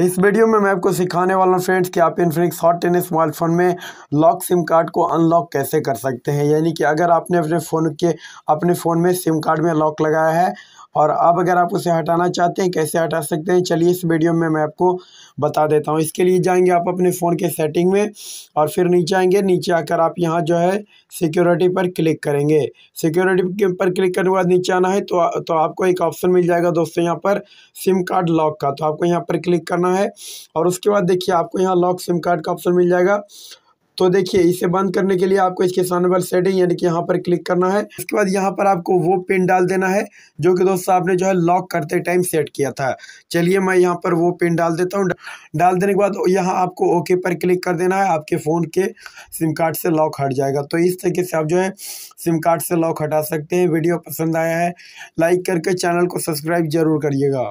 इस वीडियो में मैं आपको सिखाने वाला हूँ फ्रेंड्स कि आप इनफिनिक्स हॉट टेन स्मार्टफोन में लॉक सिम कार्ड को अनलॉक कैसे कर सकते हैं यानी कि अगर आपने अपने फ़ोन के अपने फ़ोन में सिम कार्ड में लॉक लगाया है और अब अगर आप उसे हटाना चाहते हैं कैसे हटा सकते हैं चलिए इस वीडियो में मैं आपको बता देता हूँ इसके लिए जाएंगे आप अपने फ़ोन के सेटिंग में और फिर नीचे आएंगे नीचे आकर आप यहाँ जो है सिक्योरिटी पर क्लिक करेंगे सिक्योरिटी पर क्लिक करने के बाद नीचे आना है तो तो आपको एक ऑप्शन मिल जाएगा दोस्तों यहाँ पर सिम कार्ड लॉक का तो आपको यहाँ पर क्लिक करना है और उसके बाद देखिए आपको यहाँ लॉक सिम कार्ड का ऑप्शन मिल जाएगा तो देखिए इसे बंद करने के लिए आपको इसके सानबल सेटिंग यानी कि यहाँ पर क्लिक करना है इसके बाद यहाँ पर आपको वो पिन डाल देना है जो कि दोस्तों आपने जो है लॉक करते टाइम सेट किया था चलिए मैं यहाँ पर वो पिन डाल देता हूँ डाल देने के बाद यहाँ आपको ओके पर क्लिक कर देना है आपके फ़ोन के सिम कार्ड से लॉक हट जाएगा तो इस तरीके से आप जो है सिम कार्ड से लॉक हटा सकते हैं वीडियो पसंद आया है लाइक करके चैनल को सब्सक्राइब जरूर करिएगा